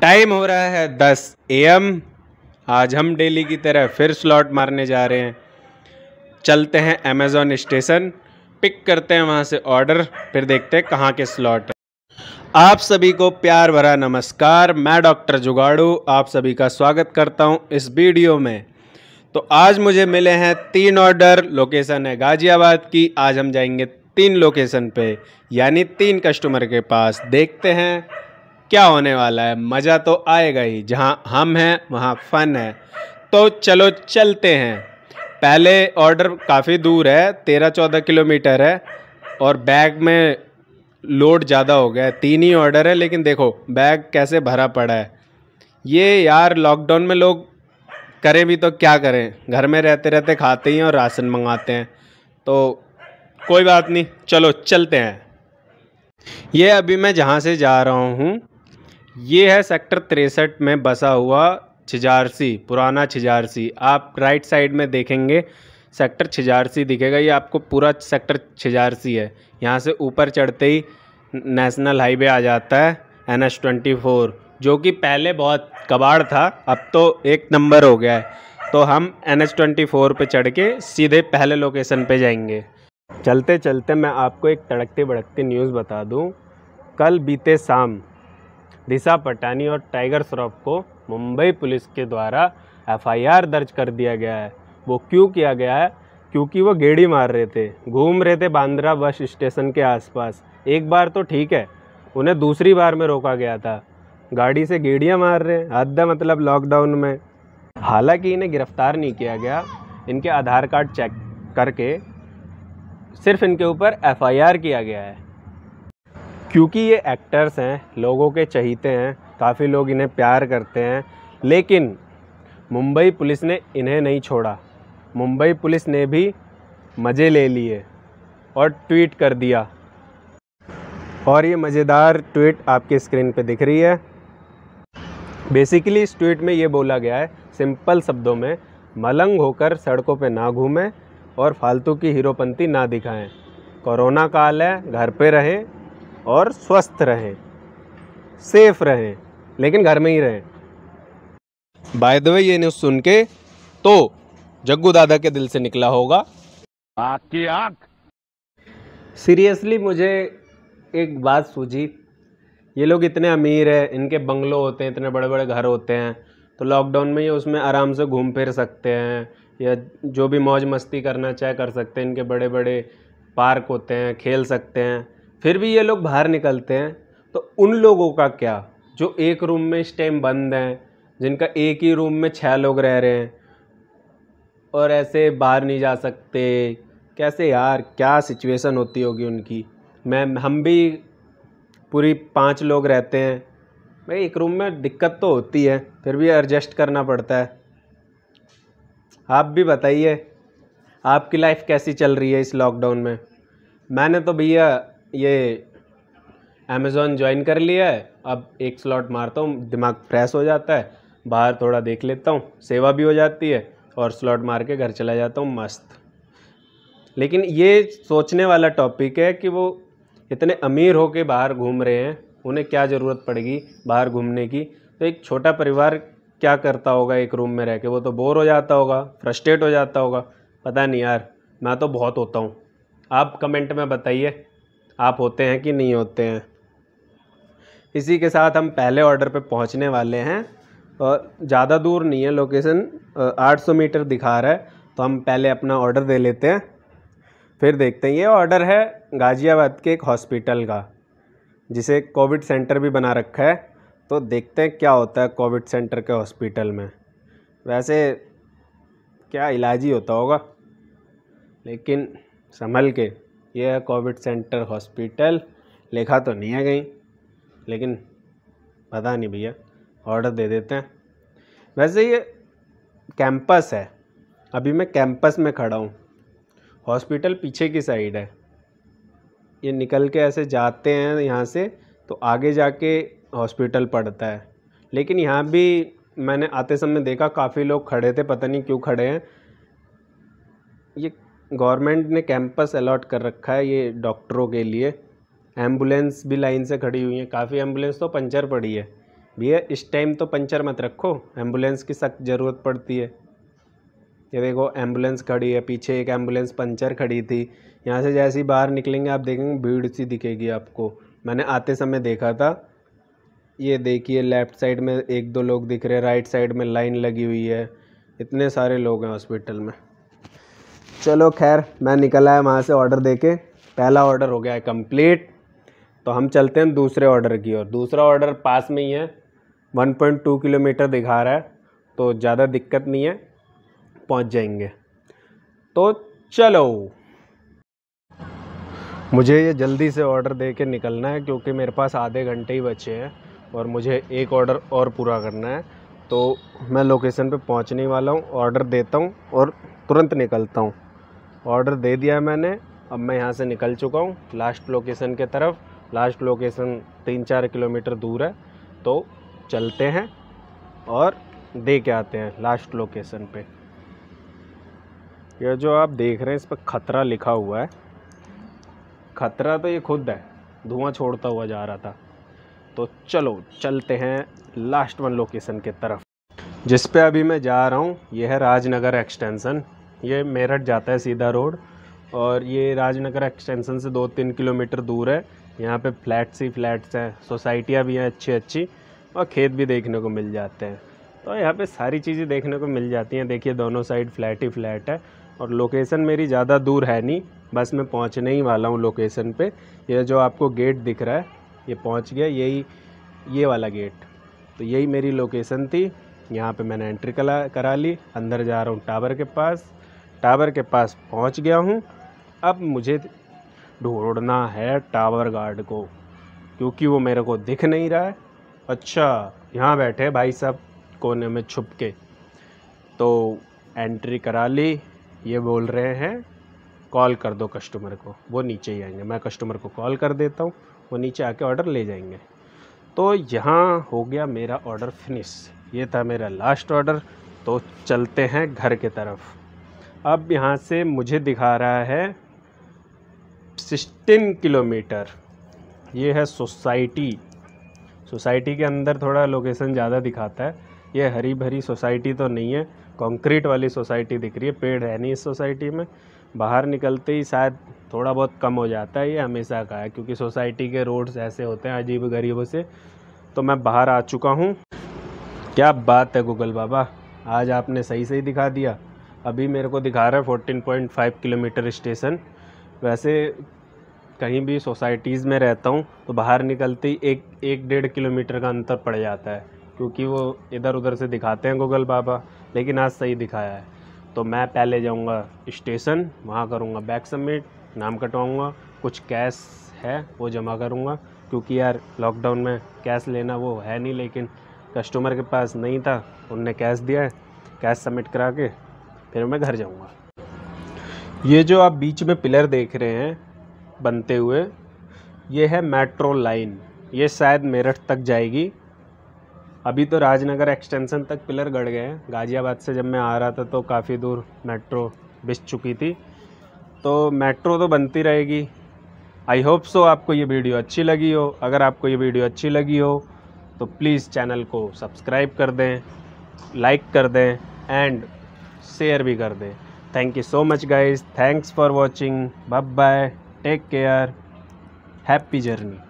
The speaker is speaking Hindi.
टाइम हो रहा है दस ए आज हम डेली की तरह फिर स्लॉट मारने जा रहे हैं चलते हैं अमेज़ोन स्टेशन पिक करते हैं वहाँ से ऑर्डर फिर देखते हैं कहाँ के स्लॉट है आप सभी को प्यार भरा नमस्कार मैं डॉक्टर जुगाड़ू आप सभी का स्वागत करता हूँ इस वीडियो में तो आज मुझे मिले हैं तीन ऑर्डर लोकेशन है गाज़ियाबाद की आज हम जाएंगे तीन लोकेशन पे यानी तीन कस्टमर के पास देखते हैं क्या होने वाला है मज़ा तो आएगा ही जहाँ हम हैं वहाँ फ़न है तो चलो चलते हैं पहले ऑर्डर काफ़ी दूर है तेरह चौदह किलोमीटर है और बैग में लोड ज़्यादा हो गया है तीन ही ऑर्डर है लेकिन देखो बैग कैसे भरा पड़ा है ये यार लॉकडाउन में लोग करें भी तो क्या करें घर में रहते रहते खाते ही और राशन मंगाते हैं तो कोई बात नहीं चलो चलते हैं ये अभी मैं जहाँ से जा रहा हूँ ये है सेक्टर तिरसठ में बसा हुआ छिजारसी पुराना छिजारसी आप राइट साइड में देखेंगे सेक्टर छिजारसी दिखेगा ये आपको पूरा सेक्टर छिजारसी है यहाँ से ऊपर चढ़ते ही नेशनल हाईवे आ जाता है एन एस ट्वेंटी फोर जो कि पहले बहुत कबाड़ था अब तो एक नंबर हो गया है तो हम एन एच ट्वेंटी फोर पर चढ़ के सीधे पहले लोकेशन पे जाएंगे चलते चलते मैं आपको एक तड़कती भड़कती न्यूज़ बता दूं कल बीते शाम दिशा पटानी और टाइगर श्रॉफ को मुंबई पुलिस के द्वारा एफआईआर दर्ज कर दिया गया है वो क्यों किया गया है क्योंकि वो गेड़ी मार रहे थे घूम रहे थे बांद्रा बस स्टेशन के आसपास एक बार तो ठीक है उन्हें दूसरी बार में रोका गया था गाड़ी से गेड़ियाँ मार रहे हैं हद मतलब लॉकडाउन में हालांकि इन्हें गिरफ्तार नहीं किया गया इनके आधार कार्ड चेक करके सिर्फ इनके ऊपर एफआईआर किया गया है क्योंकि ये एक्टर्स हैं लोगों के चहीते हैं काफ़ी लोग इन्हें प्यार करते हैं लेकिन मुंबई पुलिस ने इन्हें नहीं छोड़ा मुंबई पुलिस ने भी मज़े ले लिए और ट्वीट कर दिया और ये मज़ेदार ट्वीट आपके स्क्रीन पे दिख रही है बेसिकली इस ट्वीट में ये बोला गया है सिंपल शब्दों में मलंग होकर सड़कों पे ना घूमें और फालतू की हीरोपंती ना दिखाएं कोरोना काल है घर पे रहें और स्वस्थ रहे सेफ रहे लेकिन घर में ही रहे बाय द वे ये न्यूज़ सुन के तो जग्गू दादा के दिल से निकला होगा आग की आग सीरियसली मुझे एक बात सूझी ये लोग इतने अमीर हैं इनके बंगलों होते हैं इतने बड़े बड़े घर होते हैं तो लॉकडाउन में ये उसमें आराम से घूम फिर सकते हैं या जो भी मौज मस्ती करना चाहे कर सकते हैं इनके बड़े बड़े पार्क होते हैं खेल सकते हैं फिर भी ये लोग बाहर निकलते हैं तो उन लोगों का क्या जो एक रूम में इस टाइम बंद हैं जिनका एक ही रूम में छः लोग रह रहे हैं और ऐसे बाहर नहीं जा सकते कैसे यार क्या सिचुएशन होती होगी उनकी मैं हम भी पूरी पांच लोग रहते हैं भाई एक रूम में दिक्कत तो होती है फिर भी एडजस्ट करना पड़ता है आप भी बताइए आपकी लाइफ कैसी चल रही है इस लॉकडाउन में मैंने तो भैया ये अमेज़ोन ज्वाइन कर लिया है अब एक स्लॉट मारता हूँ दिमाग फ्रेश हो जाता है बाहर थोड़ा देख लेता हूँ सेवा भी हो जाती है और स्लॉट मार के घर चला जाता हूँ मस्त लेकिन ये सोचने वाला टॉपिक है कि वो इतने अमीर हो के बाहर घूम रहे हैं उन्हें क्या ज़रूरत पड़ेगी बाहर घूमने की तो एक छोटा परिवार क्या करता होगा एक रूम में रह के वो तो बोर हो जाता होगा फ्रस्ट्रेट हो जाता होगा पता नहीं यार मैं तो बहुत होता हूँ आप कमेंट में बताइए आप होते हैं कि नहीं होते हैं इसी के साथ हम पहले ऑर्डर पे पहुंचने वाले हैं और ज़्यादा दूर नहीं है लोकेशन 800 मीटर दिखा रहा है तो हम पहले अपना ऑर्डर दे लेते हैं फिर देखते हैं ये ऑर्डर है गाज़ियाबाद के एक हॉस्पिटल का जिसे कोविड सेंटर भी बना रखा है तो देखते हैं क्या होता है कोविड सेंटर के हॉस्पिटल में वैसे क्या इलाज ही होता होगा लेकिन संभल के किया है कोविड सेंटर हॉस्पिटल लिखा तो नहीं है कहीं लेकिन पता नहीं भैया ऑर्डर दे देते हैं वैसे ये कैंपस है अभी मैं कैंपस में खड़ा हूँ हॉस्पिटल पीछे की साइड है ये निकल के ऐसे जाते हैं यहाँ से तो आगे जाके हॉस्पिटल पड़ता है लेकिन यहाँ भी मैंने आते समय देखा काफ़ी लोग खड़े थे पता नहीं क्यों खड़े हैं ये गवर्नमेंट ने कैंपस अलॉट कर रखा है ये डॉक्टरों के लिए एम्बुलेंस भी लाइन से खड़ी हुई है काफ़ी एम्बुलेंस तो पंचर पड़ी है भैया इस टाइम तो पंचर मत रखो एम्बुलेंस की सख्त ज़रूरत पड़ती है ये देखो एम्बुलेंस खड़ी है पीछे एक एम्बुलेंस पंचर खड़ी थी यहाँ से जैसे ही बाहर निकलेंगे आप देखेंगे भीड़ सी दिखेगी आपको मैंने आते समय देखा था ये देखिए लेफ़्ट साइड में एक दो लोग दिख रहे हैं राइट साइड में लाइन लगी हुई है इतने सारे लोग हैं हॉस्पिटल में चलो खैर मैं निकला है वहाँ से ऑर्डर दे के पहला ऑर्डर हो गया है कम्प्लीट तो हम चलते हैं दूसरे ऑर्डर की ओर दूसरा ऑर्डर पास में ही है 1.2 किलोमीटर दिखा रहा है तो ज़्यादा दिक्कत नहीं है पहुँच जाएंगे तो चलो मुझे ये जल्दी से ऑर्डर दे के निकलना है क्योंकि मेरे पास आधे घंटे ही बचे हैं और मुझे एक ऑर्डर और पूरा करना है तो मैं लोकेशन पे पहुंचने वाला हूँ ऑर्डर देता हूँ और तुरंत निकलता हूँ ऑर्डर दे दिया मैंने अब मैं यहाँ से निकल चुका हूँ लास्ट लोकेशन के तरफ लास्ट लोकेशन तीन चार किलोमीटर दूर है तो चलते हैं और दे के आते हैं लास्ट लोकेशन पे यह जो आप देख रहे हैं इस पर खतरा लिखा हुआ है खतरा तो ये खुद है धुआं छोड़ता हुआ जा रहा था तो चलो चलते हैं लास्ट वन लोकेशन के तरफ जिस पे अभी मैं जा रहा हूँ यह है राजनगर एक्सटेंसन ये मेरठ जाता है सीधा रोड और ये राजनगर एक्सटेंशन से दो तीन किलोमीटर दूर है यहाँ पे फ्लैट्स ही फ्लैट्स हैं सोसाइटियाँ भी हैं अच्छी अच्छी और खेत भी देखने को मिल जाते हैं तो यहाँ पे सारी चीज़ें देखने को मिल जाती हैं देखिए दोनों साइड फ्लैट ही फ्लैट है और लोकेशन मेरी ज़्यादा दूर है नहीं बस मैं पहुँचने ही वाला हूँ लोकेशन पर यह जो आपको गेट दिख रहा है ये पहुँच गया यही ये वाला गेट तो यही मेरी लोकेशन थी यहाँ पे मैंने एंट्री करा करा ली अंदर जा रहा हूँ टावर के पास टावर के पास पहुंच गया हूं अब मुझे ढूंढना है टावर गार्ड को क्योंकि वो मेरे को दिख नहीं रहा है अच्छा यहाँ बैठे भाई साहब कोने में छुप के तो एंट्री करा ली ये बोल रहे हैं कॉल कर दो कस्टमर को वो नीचे ही आएंगे मैं कस्टमर को कॉल कर देता हूँ वो नीचे आके ऑर्डर ले जाएंगे तो यहाँ हो गया मेरा ऑर्डर फिनिश ये था मेरा लास्ट ऑर्डर तो चलते हैं घर के तरफ अब यहाँ से मुझे दिखा रहा है सिक्सटीन किलोमीटर ये है सोसाइटी सोसाइटी के अंदर थोड़ा लोकेशन ज़्यादा दिखाता है ये हरी भरी सोसाइटी तो नहीं है कंक्रीट वाली सोसाइटी दिख रही है पेड़ है नहीं इस सोसाइटी में बाहर निकलते ही शायद थोड़ा बहुत कम हो जाता है ये हमेशा का है क्योंकि सोसाइटी के रोड्स ऐसे होते हैं अजीब गरीबों से तो मैं बाहर आ चुका हूँ क्या बात है गूगल बाबा आज आपने सही सही दिखा दिया अभी मेरे को दिखा रहा है fourteen point five kilometre station वैसे कहीं भी सोसाइटीज़ में रहता हूँ तो बाहर निकलते ही एक एक डेढ़ किलोमीटर का अंतर पड़ जाता है क्योंकि वो इधर उधर से दिखाते हैं गूगल बाबा लेकिन आज सही दिखाया है तो मैं पहले जाऊँगा स्टेशन वहाँ करूँगा बैक सबमिट नाम कटवाऊँगा कुछ कैश है वो जमा करूँगा क्योंकि यार लॉकडाउन में कैश लेना वो है नहीं लेकिन कस्टमर के पास नहीं था उनने कैश दिया है कैश सबमिट करा के फिर मैं घर जाऊँगा ये जो आप बीच में पिलर देख रहे हैं बनते हुए ये है मेट्रो लाइन ये शायद मेरठ तक जाएगी अभी तो राजनगर एक्सटेंशन तक पिलर गड़ गए हैं गाज़ियाबाद से जब मैं आ रहा था तो काफ़ी दूर मेट्रो बिछ चुकी थी तो मेट्रो तो बनती रहेगी आई होप सो आपको ये वीडियो अच्छी लगी हो अगर आपको ये वीडियो अच्छी लगी हो तो प्लीज़ चैनल को सब्सक्राइब कर दें लाइक कर दें एंड शेयर भी कर दे thank you so much guys thanks for watching bye bye take care happy journey